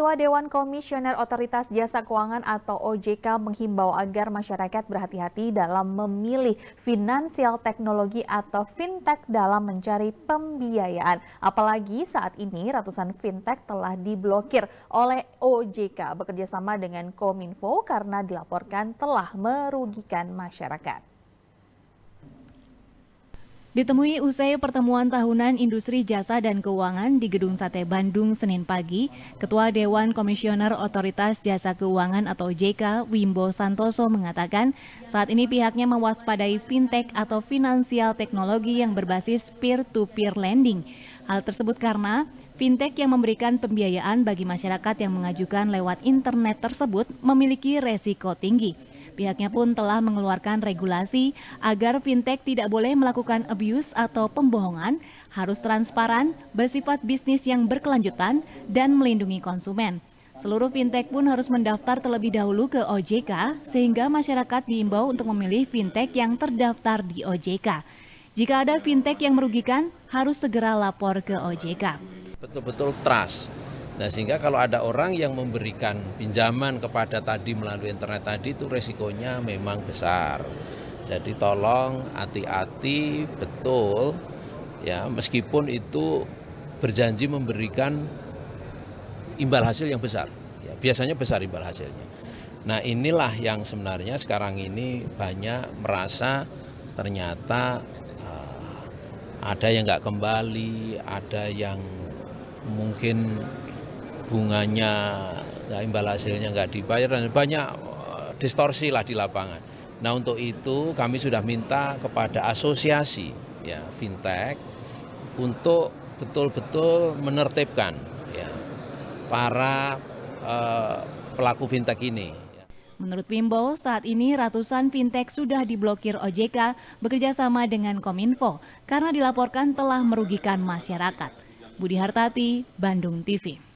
Ketua Dewan Komisioner Otoritas Jasa Keuangan atau OJK menghimbau agar masyarakat berhati-hati dalam memilih finansial teknologi atau fintech dalam mencari pembiayaan. Apalagi saat ini ratusan fintech telah diblokir oleh OJK bekerjasama dengan Kominfo karena dilaporkan telah merugikan masyarakat. Ditemui usai pertemuan tahunan industri jasa dan keuangan di Gedung Sate Bandung Senin pagi, Ketua Dewan Komisioner Otoritas Jasa Keuangan atau JK Wimbo Santoso mengatakan saat ini pihaknya mewaspadai fintech atau finansial teknologi yang berbasis peer-to-peer -peer lending. Hal tersebut karena fintech yang memberikan pembiayaan bagi masyarakat yang mengajukan lewat internet tersebut memiliki resiko tinggi. Pihaknya pun telah mengeluarkan regulasi agar fintech tidak boleh melakukan abuse atau pembohongan, harus transparan, bersifat bisnis yang berkelanjutan, dan melindungi konsumen. Seluruh fintech pun harus mendaftar terlebih dahulu ke OJK, sehingga masyarakat diimbau untuk memilih fintech yang terdaftar di OJK. Jika ada fintech yang merugikan, harus segera lapor ke OJK. Betul-betul trust Nah sehingga kalau ada orang yang memberikan pinjaman kepada tadi melalui internet tadi itu resikonya memang besar. Jadi tolong hati-hati betul ya meskipun itu berjanji memberikan imbal hasil yang besar. Ya, biasanya besar imbal hasilnya. Nah inilah yang sebenarnya sekarang ini banyak merasa ternyata uh, ada yang nggak kembali, ada yang mungkin bunganya ya imbal hasilnya nggak dibayar dan banyak eh, distorsi lah di lapangan. Nah untuk itu kami sudah minta kepada asosiasi ya fintech untuk betul-betul menertibkan ya, para eh, pelaku fintech ini. Menurut Wimbo, saat ini ratusan fintech sudah diblokir OJK bekerjasama dengan Kominfo karena dilaporkan telah merugikan masyarakat. Budi Hartati, Bandung TV.